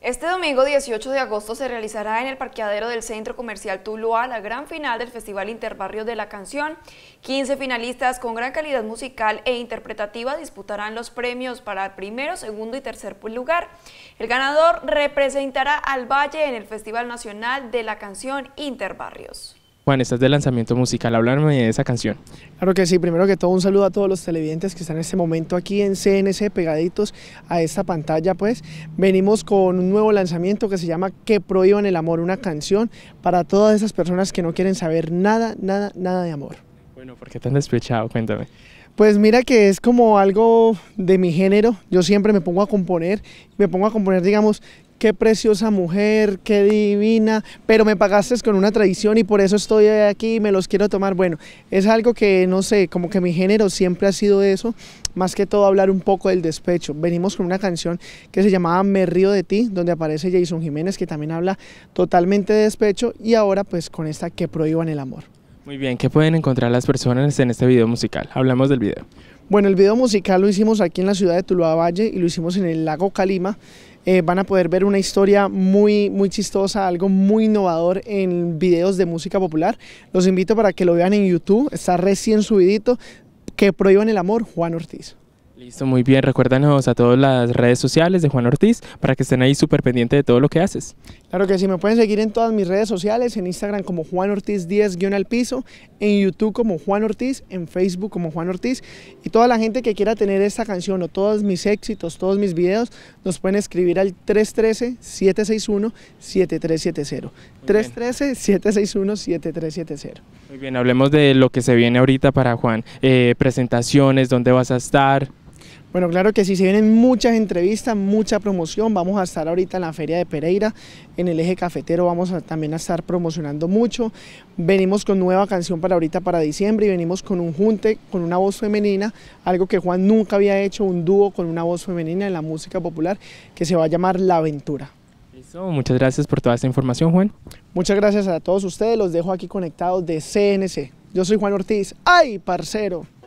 Este domingo 18 de agosto se realizará en el parqueadero del Centro Comercial Tuluá la gran final del Festival Interbarrio de la Canción. 15 finalistas con gran calidad musical e interpretativa disputarán los premios para primero, segundo y tercer lugar. El ganador representará al Valle en el Festival Nacional de la Canción Interbarrios. Juan, estás de lanzamiento musical, háblame de esa canción. Claro que sí, primero que todo un saludo a todos los televidentes que están en este momento aquí en CNC pegaditos a esta pantalla pues. Venimos con un nuevo lanzamiento que se llama Que prohíban el amor, una canción para todas esas personas que no quieren saber nada, nada, nada de amor. Bueno, ¿por qué tan despechado? Cuéntame. Pues mira que es como algo de mi género, yo siempre me pongo a componer, me pongo a componer digamos qué preciosa mujer, qué divina, pero me pagaste con una tradición y por eso estoy aquí y me los quiero tomar. Bueno, es algo que no sé, como que mi género siempre ha sido eso, más que todo hablar un poco del despecho. Venimos con una canción que se llamaba Me río de ti, donde aparece Jason Jiménez, que también habla totalmente de despecho, y ahora pues con esta que prohíban el amor. Muy bien, ¿qué pueden encontrar las personas en este video musical? Hablamos del video. Bueno, el video musical lo hicimos aquí en la ciudad de Tuluá Valle y lo hicimos en el lago Calima. Eh, van a poder ver una historia muy, muy chistosa, algo muy innovador en videos de música popular. Los invito para que lo vean en YouTube, está recién subidito, que prohíban el amor, Juan Ortiz. Listo, muy bien. Recuérdanos a todas las redes sociales de Juan Ortiz para que estén ahí súper pendientes de todo lo que haces. Claro que sí, me pueden seguir en todas mis redes sociales, en Instagram como Juan Ortiz 10 al piso, en YouTube como Juan Ortiz, en Facebook como Juan Ortiz. Y toda la gente que quiera tener esta canción o todos mis éxitos, todos mis videos, nos pueden escribir al 313-761-7370. 313-761-7370. Muy bien, hablemos de lo que se viene ahorita para Juan. Eh, presentaciones, dónde vas a estar. Bueno, claro que sí, se vienen muchas entrevistas, mucha promoción. Vamos a estar ahorita en la Feria de Pereira, en el eje cafetero, vamos a, también a estar promocionando mucho. Venimos con nueva canción para ahorita, para diciembre, y venimos con un junte, con una voz femenina, algo que Juan nunca había hecho, un dúo con una voz femenina en la música popular, que se va a llamar La Aventura. Listo, muchas gracias por toda esta información, Juan. Muchas gracias a todos ustedes, los dejo aquí conectados de CNC. Yo soy Juan Ortiz. ¡Ay, parcero!